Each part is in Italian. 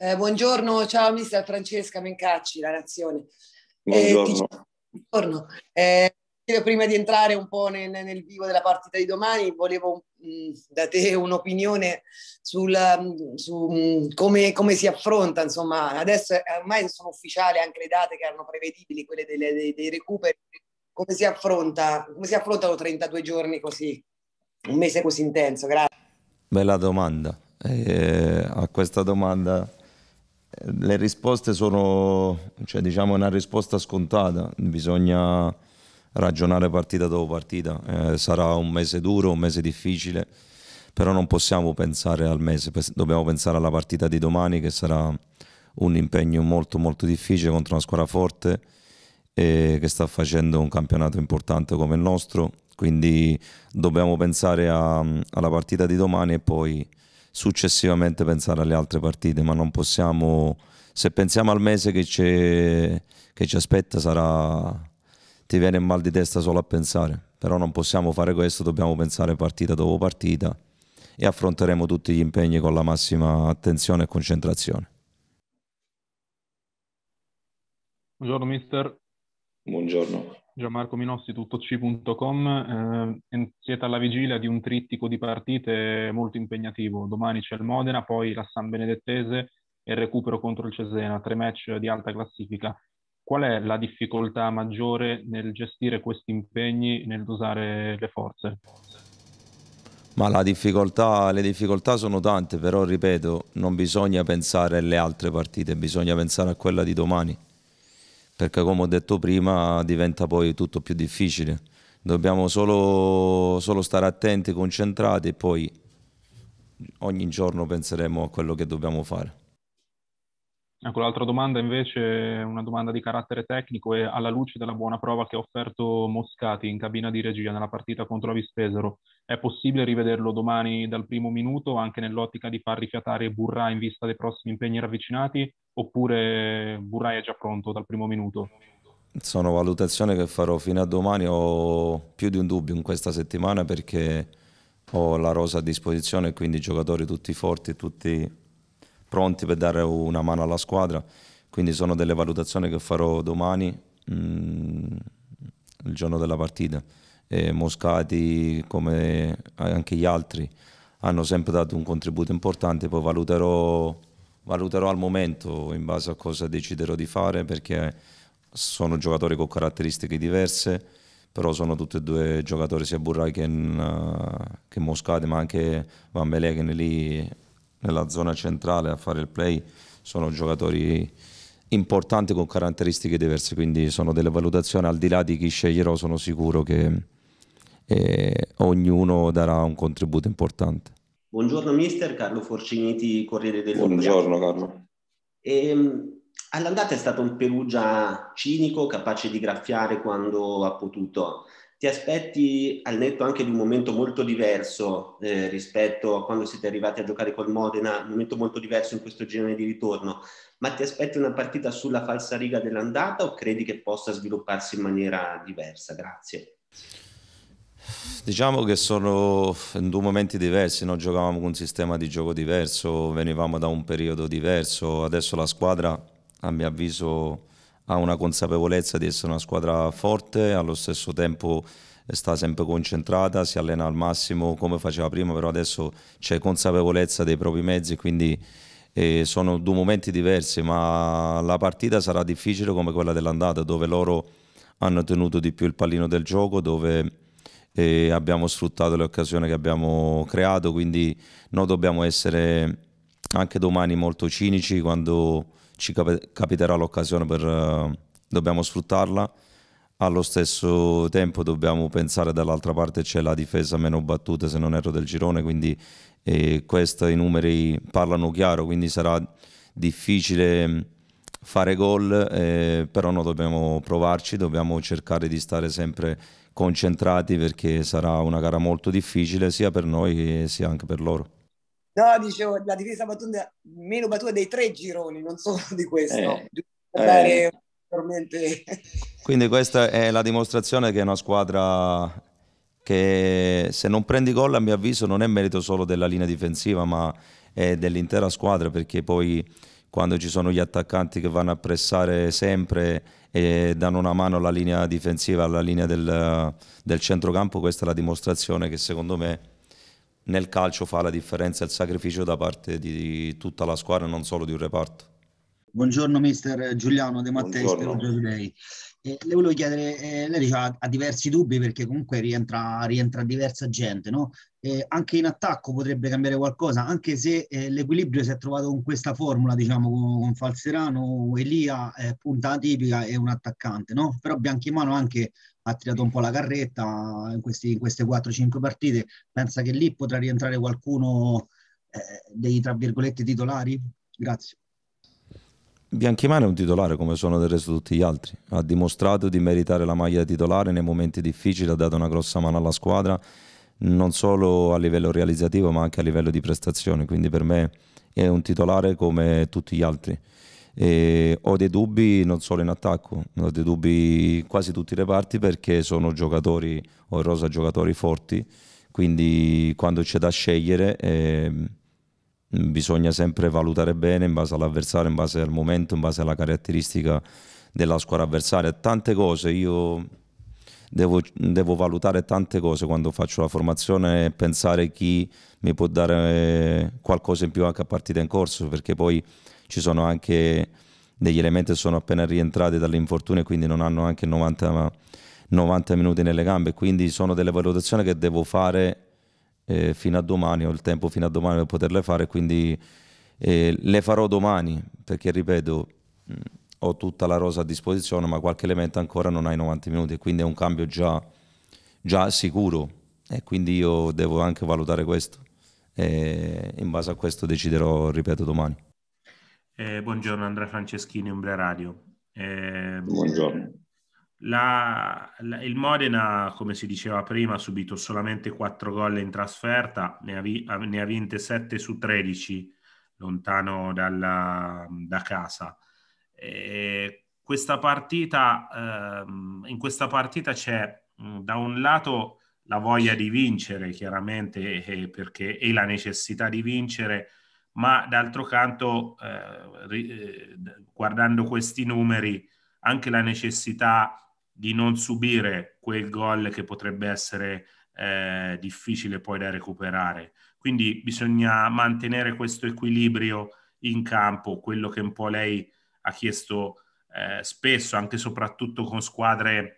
Eh, buongiorno, ciao mister Francesca Mencacci, la Nazione. Eh, buongiorno. Eh, buongiorno. Eh, prima di entrare un po' nel, nel, vivo della partita di domani, volevo mh, mm, da te un'opinione sul, mm, su mh, mm, come, come, si affronta, insomma, adesso eh, ormai sono ufficiali anche le date che erano prevedibili, quelle delle, dei, dei, recuperi, come si, affronta, come si affrontano 32 giorni così, un mese così intenso? Grazie. Bella domanda. Eh, a questa domanda le risposte sono, cioè, diciamo, una risposta scontata, bisogna ragionare partita dopo partita, eh, sarà un mese duro, un mese difficile, però non possiamo pensare al mese, dobbiamo pensare alla partita di domani che sarà un impegno molto molto difficile contro una squadra forte eh, che sta facendo un campionato importante come il nostro, quindi dobbiamo pensare a, alla partita di domani e poi successivamente pensare alle altre partite, ma non possiamo, se pensiamo al mese che ci, che ci aspetta sarà, ti viene mal di testa solo a pensare, però non possiamo fare questo, dobbiamo pensare partita dopo partita e affronteremo tutti gli impegni con la massima attenzione e concentrazione. Buongiorno mister. Buongiorno. Gianmarco Minossi, tuttoc.com, eh, siete alla vigilia di un trittico di partite molto impegnativo. Domani c'è il Modena, poi la San Benedettese e il recupero contro il Cesena, tre match di alta classifica. Qual è la difficoltà maggiore nel gestire questi impegni, nel dosare le forze? Ma difficoltà, le difficoltà sono tante, però ripeto, non bisogna pensare alle altre partite, bisogna pensare a quella di domani perché come ho detto prima diventa poi tutto più difficile. Dobbiamo solo, solo stare attenti, concentrati e poi ogni giorno penseremo a quello che dobbiamo fare. Ecco, l'altra domanda invece è una domanda di carattere tecnico e alla luce della buona prova che ha offerto Moscati in cabina di regia nella partita contro la Vispesero, è possibile rivederlo domani dal primo minuto anche nell'ottica di far rifiatare Burra in vista dei prossimi impegni ravvicinati oppure Burra è già pronto dal primo minuto? Sono valutazioni che farò fino a domani, ho più di un dubbio in questa settimana perché ho la rosa a disposizione, quindi giocatori tutti forti, tutti pronti per dare una mano alla squadra, quindi sono delle valutazioni che farò domani, mh, mm, il giorno della partita eh, Moscati come anche gli altri hanno sempre dato un contributo importante, poi valuterò, valuterò al momento in base a cosa deciderò di fare perché sono giocatori con caratteristiche diverse, però sono tutti e due giocatori, sia Burrai che, uh, che Moscati, ma anche Van Beleken lì nella zona centrale a fare il play, sono giocatori importanti con caratteristiche diverse, quindi sono delle valutazioni, al di là di chi sceglierò sono sicuro che e ognuno darà un contributo importante. Buongiorno mister, Carlo Forciniti, Corriere del Buongiorno Carlo. E, ehm, all'andata è stato un Perugia cinico, capace di graffiare quando ha potuto. Ti aspetti al netto anche di un momento molto diverso eh, rispetto a quando siete arrivati a giocare col Modena, un momento molto diverso in questo girone di ritorno, ma ti aspetti una partita sulla falsa riga dell'andata o credi che possa svilupparsi in maniera diversa? Grazie. Diciamo che sono due momenti diversi, noi giocavamo con un sistema di gioco diverso, venivamo da un periodo diverso, adesso la squadra a mio avviso ha una consapevolezza di essere una squadra forte, allo stesso tempo sta sempre concentrata, si allena al massimo come faceva prima, però adesso c'è consapevolezza dei propri mezzi, quindi eh, sono due momenti diversi, ma la partita sarà difficile come quella dell'andata, dove loro hanno tenuto di più il pallino del gioco, dove e abbiamo sfruttato le occasioni che abbiamo creato, quindi noi dobbiamo essere anche domani molto cinici quando ci cap capiterà l'occasione per uh, dobbiamo sfruttarla. Allo stesso tempo dobbiamo pensare dall'altra parte c'è la difesa meno battuta se non erro del girone, quindi eh, questi numeri parlano chiaro, quindi sarà difficile fare gol, eh, però noi dobbiamo provarci, dobbiamo cercare di stare sempre concentrati perché sarà una gara molto difficile sia per noi sia anche per loro. No, dicevo, la difesa battuta meno battuta dei tre gironi, non solo di questo. Eh, eh. Quindi questa è la dimostrazione che è una squadra che se non prendi gol a mio avviso non è merito solo della linea difensiva ma è dell'intera squadra perché poi quando ci sono gli attaccanti che vanno a pressare sempre e danno una mano alla linea difensiva, alla linea del, del centrocampo, questa è la dimostrazione che secondo me nel calcio fa la differenza il sacrificio da parte di tutta la squadra, non solo di un reparto. Buongiorno mister Giuliano De Mattei, spero di lei eh, le volevo chiedere, eh, lei diceva, ha diversi dubbi perché comunque rientra, rientra diversa gente, no? Eh, anche in attacco potrebbe cambiare qualcosa, anche se eh, l'equilibrio si è trovato con questa formula, diciamo, con, con Falserano, Elia, eh, punta atipica e un attaccante, no? Però Bianchimano anche ha tirato un po' la carretta in, questi, in queste 4-5 partite, pensa che lì potrà rientrare qualcuno eh, dei, tra virgolette, titolari? Grazie. Bianchimani è un titolare come sono del resto tutti gli altri, ha dimostrato di meritare la maglia titolare nei momenti difficili, ha dato una grossa mano alla squadra, non solo a livello realizzativo ma anche a livello di prestazioni, quindi per me è un titolare come tutti gli altri. E ho dei dubbi non solo in attacco, ho dei dubbi in quasi tutti i reparti perché sono giocatori, o in rosa giocatori forti, quindi quando c'è da scegliere... Eh, bisogna sempre valutare bene in base all'avversario, in base al momento, in base alla caratteristica della squadra avversaria. Tante cose, io devo, devo valutare tante cose quando faccio la formazione e pensare chi mi può dare qualcosa in più anche a partita in corso, perché poi ci sono anche degli elementi che sono appena rientrati dall'infortunio e quindi non hanno anche 90, 90 minuti nelle gambe, quindi sono delle valutazioni che devo fare eh, fino a domani, ho il tempo fino a domani per poterle fare, quindi eh, le farò domani, perché ripeto, mh, ho tutta la rosa a disposizione, ma qualche elemento ancora non ha i 90 minuti, quindi è un cambio già, già sicuro e quindi io devo anche valutare questo e in base a questo deciderò, ripeto, domani. Eh, buongiorno Andrea Franceschini, Umbria Radio. Eh, buongiorno. La, la, il Modena, come si diceva prima, ha subito solamente 4 gol in trasferta, ne ha, vi, ne ha vinte 7 su 13 lontano dalla, da casa. E questa partita, ehm, in questa partita c'è mm, da un lato la voglia di vincere, chiaramente, e, perché, e la necessità di vincere, ma d'altro canto, eh, eh guardando questi numeri, anche la necessità di non subire quel gol che potrebbe essere eh, difficile poi da recuperare. Quindi bisogna mantenere questo equilibrio in campo, quello che un po' lei ha chiesto eh, spesso, anche e soprattutto con squadre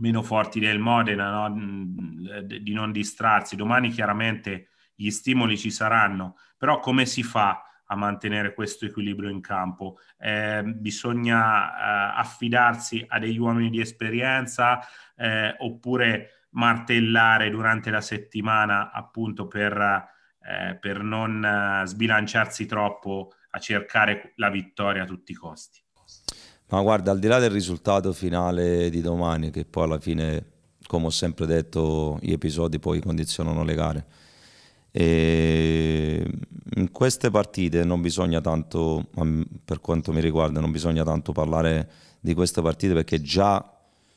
meno forti del Modena, no? di non distrarsi. Domani chiaramente gli stimoli ci saranno, però come si fa a mantenere questo equilibrio in campo. Eh, bisogna eh, affidarsi a degli uomini di esperienza eh, oppure martellare durante la settimana appunto per, eh, per non eh, sbilanciarsi troppo a cercare la vittoria a tutti i costi. Ma guarda, al di là del risultato finale di domani, che poi alla fine, come ho sempre detto, gli episodi poi condizionano le gare e in queste partite non bisogna tanto, per quanto mi riguarda, non bisogna tanto parlare di queste partite perché già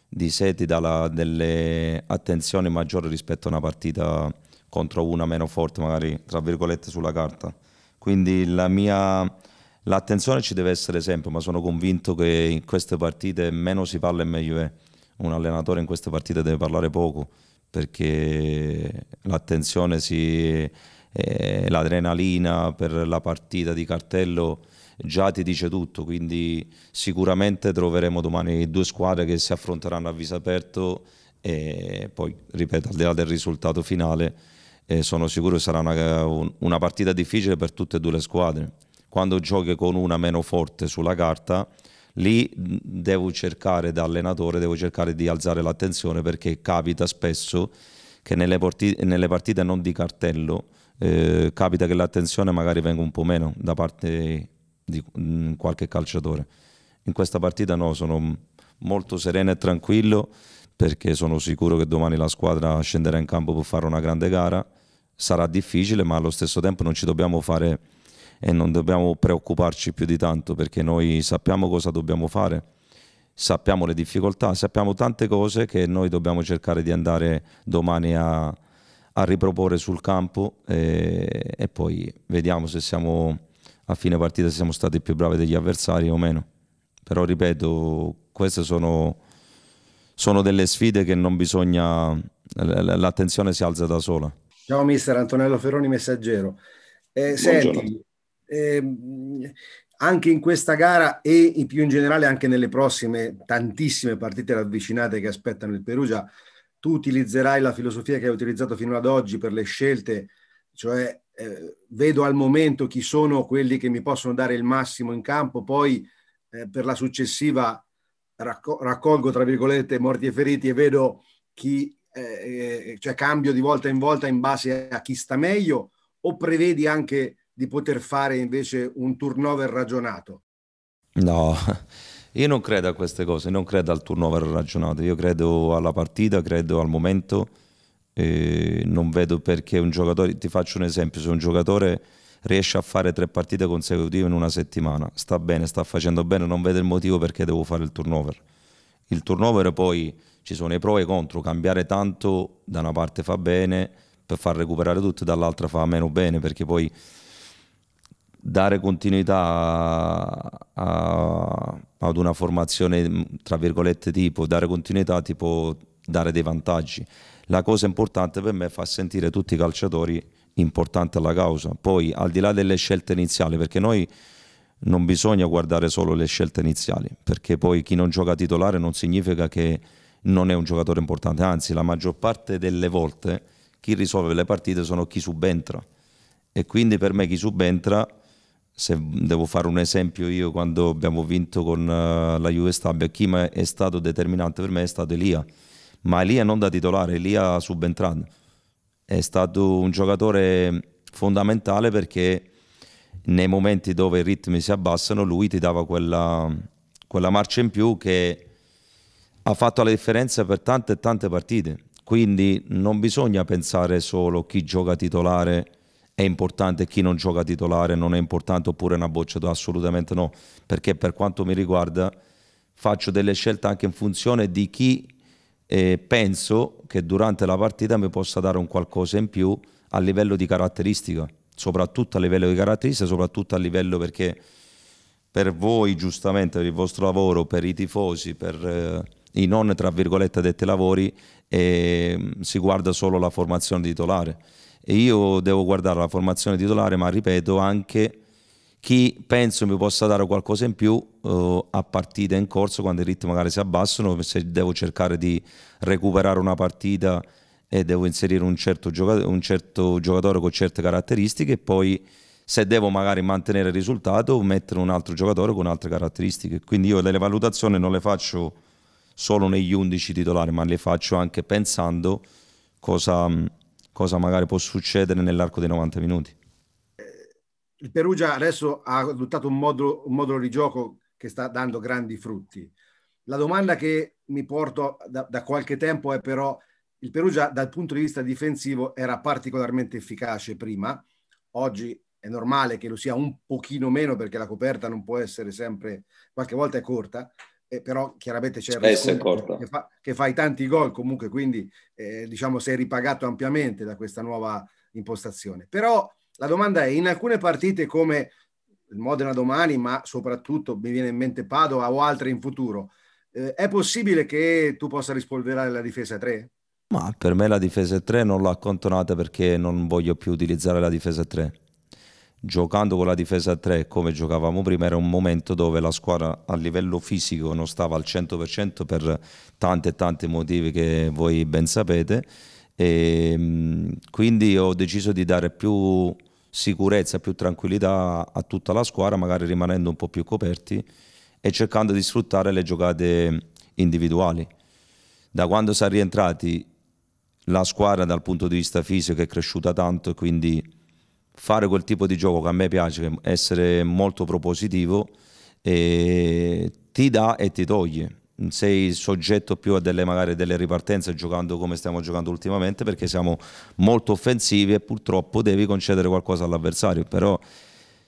di sé ti dà delle attenzioni maggiori rispetto a una partita contro una meno forte, magari tra virgolette sulla carta. Quindi la mia l'attenzione ci deve essere sempre, ma sono convinto che in queste partite meno si parla e meglio è. Un allenatore in queste partite deve parlare poco perché l'attenzione si, eh, l'adrenalina per la partita di cartello già ti dice tutto, quindi sicuramente troveremo domani due squadre che si affronteranno a viso aperto e poi, ripeto, al di là del risultato finale, eh, sono sicuro che sarà una, una partita difficile per tutte e due le squadre. Quando giochi con una meno forte sulla carta, lì devo cercare da allenatore, devo cercare di alzare l'attenzione perché capita spesso che nelle, partite, nelle partite non di cartello eh, capita che l'attenzione magari venga un po' meno da parte di mm, qualche calciatore. In questa partita no, sono molto sereno e tranquillo perché sono sicuro che domani la squadra scenderà in campo per fare una grande gara. Sarà difficile, ma allo stesso tempo non ci dobbiamo fare e non dobbiamo preoccuparci più di tanto perché noi sappiamo cosa dobbiamo fare, sappiamo le difficoltà, sappiamo tante cose che noi dobbiamo cercare di andare domani a, a riproporre sul campo e, e poi vediamo se siamo a fine partita se siamo stati più bravi degli avversari o meno. Però ripeto, queste sono, sono delle sfide che non bisogna, l'attenzione si alza da sola. Ciao mister Antonello Ferroni, messaggero. Eh, senti, eh, anche in questa gara e più in generale anche nelle prossime tantissime partite ravvicinate che aspettano il Perugia, tu utilizzerai la filosofia che hai utilizzato fino ad oggi per le scelte, cioè eh, vedo al momento chi sono quelli che mi possono dare il massimo in campo, poi eh, per la successiva racco- raccolgo tra virgolette morti e feriti e vedo chi, eh, eh cioè cambio di volta in volta in base a chi sta meglio o prevedi anche di poter fare invece un turnover ragionato? No, io non credo a queste cose, non credo al turnover ragionato, io credo alla partita, credo al momento, eh, non vedo perché un giocatore, ti faccio un esempio, se un giocatore riesce a fare tre partite consecutive in una settimana, sta bene, sta facendo bene, non vedo il motivo perché devo fare il turnover. Il turnover poi ci sono i pro e i contro, cambiare tanto da una parte fa bene per far recuperare tutto, dall'altra fa meno bene perché poi dare continuità a, a, ad una formazione, mm, tra virgolette, tipo, dare continuità tipo dare dei vantaggi. La cosa importante per me è far sentire tutti i calciatori importanti alla causa. Poi, al di là delle scelte iniziali, perché noi non bisogna guardare solo le scelte iniziali, perché poi chi non gioca titolare non significa che non è un giocatore importante, anzi la maggior parte delle volte chi risolve le partite sono chi subentra e quindi per me chi subentra se devo fare un esempio io quando abbiamo vinto con uh, la Juve Stabia, chi è stato determinante per me è stato Elia, ma Elia non da titolare, Elia subentrando. È stato un giocatore fondamentale perché nei momenti dove i ritmi si abbassano lui ti dava quella, quella marcia in più che ha fatto la differenza per tante e tante partite. Quindi non bisogna pensare solo chi gioca titolare è importante chi non gioca titolare, non è importante oppure una bocciatura, assolutamente no, perché per quanto mi riguarda faccio delle scelte anche in funzione di chi eh, penso che durante la partita mi possa dare un qualcosa in più a livello di caratteristica, soprattutto a livello di caratteristica, soprattutto a livello perché per voi giustamente, per il vostro lavoro, per i tifosi, per eh, i non tra virgolette detti lavori, eh, si guarda solo la formazione titolare e io devo guardare la formazione titolare, ma ripeto anche chi penso mi possa dare qualcosa in più eh, a partita in corso quando i ritmi magari si abbassano, se devo cercare di recuperare una partita e devo inserire un certo, giocato, un certo giocatore con certe caratteristiche e poi se devo magari mantenere il risultato mettere un altro giocatore con altre caratteristiche. Quindi io le valutazioni non le faccio solo negli 11 titolari, ma le faccio anche pensando cosa cosa magari può succedere nell'arco dei 90 minuti. Il Perugia adesso ha adottato un modulo, un modulo di gioco che sta dando grandi frutti. La domanda che mi porto da, da, qualche tempo è però il Perugia dal punto di vista difensivo era particolarmente efficace prima, oggi è normale che lo sia un pochino meno perché la coperta non può essere sempre, qualche volta è corta, eh, però chiaramente c'è il rischio che, fa, che, fai tanti gol comunque, quindi eh, diciamo sei ripagato ampiamente da questa nuova impostazione. Però la domanda è, in alcune partite come il Modena domani, ma soprattutto mi viene in mente Padova o altre in futuro, eh, è possibile che tu possa rispolverare la difesa 3? Ma per me la difesa 3 non l'ho accantonata perché non voglio più utilizzare la difesa 3 giocando con la difesa a 3 come giocavamo prima era un momento dove la squadra a livello fisico non stava al 100% per tanti e tanti motivi che voi ben sapete e ehm, quindi ho deciso di dare più sicurezza, più tranquillità a tutta la squadra, magari rimanendo un po' più coperti e cercando di sfruttare le giocate individuali. Da quando sono rientrati la squadra dal punto di vista fisico è cresciuta tanto quindi fare quel tipo di gioco che a me piace, essere molto propositivo, eh, ti dà e ti toglie. Sei soggetto più a delle, magari, delle ripartenze giocando come stiamo giocando ultimamente perché siamo molto offensivi e purtroppo devi concedere qualcosa all'avversario, però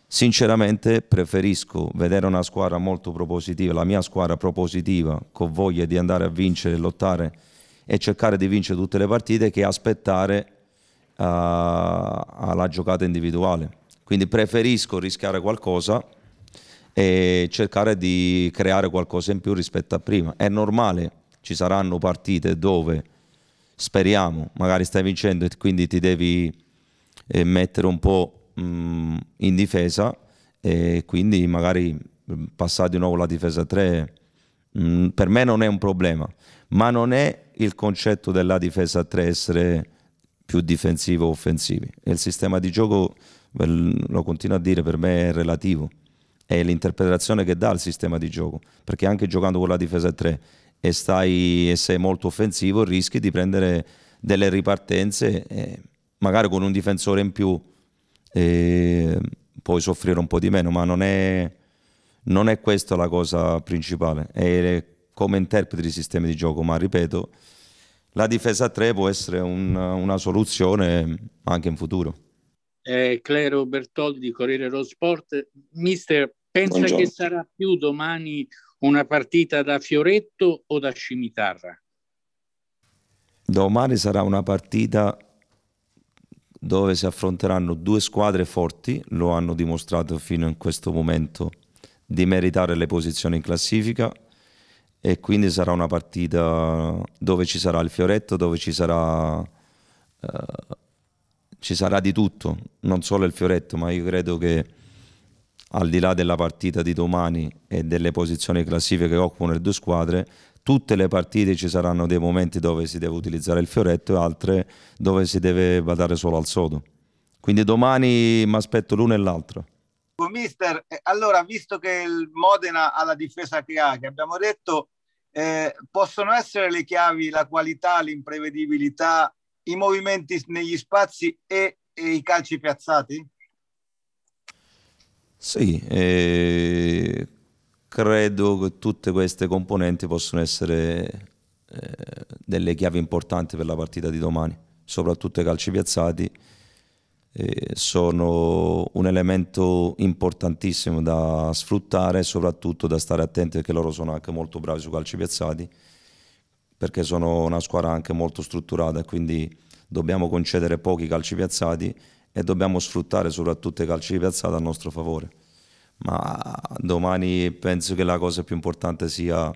sinceramente preferisco vedere una squadra molto propositiva, la mia squadra propositiva, con voglia di andare a vincere, lottare e cercare di vincere tutte le partite che aspettare eh, alla giocata individuale. Quindi preferisco rischiare qualcosa e cercare di creare qualcosa in più rispetto a prima. È normale, ci saranno partite dove speriamo, magari stai vincendo e quindi ti devi eh, mettere un po' mh, mm, in difesa e quindi magari mm, passare di nuovo la difesa 3 mh, mm, per me non è un problema, ma non è il concetto della difesa 3 essere più difensivi o offensivi. E il sistema di gioco, lo continuo a dire, per me è relativo. È l'interpretazione che dà il sistema di gioco, perché anche giocando con la difesa 3 e, stai, e sei molto offensivo rischi di prendere delle ripartenze, eh, magari con un difensore in più eh, puoi soffrire un po' di meno, ma non è, non è questa la cosa principale, è come interpreti i sistemi di gioco, ma ripeto, la difesa a 3 può essere un, una soluzione anche in futuro. Eh, Clero Bertoldi di Corriere dello Sport, mister, pensa Buongiorno. che sarà più domani una partita da Fioretto o da Scimitarra? Domani sarà una partita dove si affronteranno due squadre forti, lo hanno dimostrato fino a questo momento, di meritare le posizioni in classifica e quindi sarà una partita dove ci sarà il fioretto, dove ci sarà, eh, ci sarà di tutto, non solo il fioretto, ma io credo che al di là della partita di domani e delle posizioni classifiche che occupano le due squadre, tutte le partite ci saranno dei momenti dove si deve utilizzare il fioretto e altre dove si deve badare solo al sodo. Quindi domani mi aspetto l'uno e l'altro. Mister, eh, allora visto che il Modena ha la difesa che ha, che abbiamo detto, eh, possono essere le chiavi la qualità, l'imprevedibilità, i movimenti negli spazi e, e i calci piazzati? Sì, eh, credo che tutte queste componenti possono essere eh, delle chiavi importanti per la partita di domani, soprattutto i calci piazzati eh, sono un elemento importantissimo da sfruttare e soprattutto da stare attenti perché loro sono anche molto bravi su calci piazzati perché sono una squadra anche molto strutturata quindi dobbiamo concedere pochi calci piazzati e dobbiamo sfruttare soprattutto i calci piazzati a nostro favore ma domani penso che la cosa più importante sia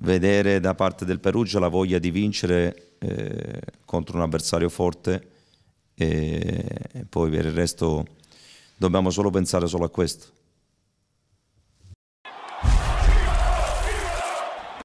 vedere da parte del Perugia la voglia di vincere eh, contro un avversario forte e poi per il resto dobbiamo solo pensare solo a questo.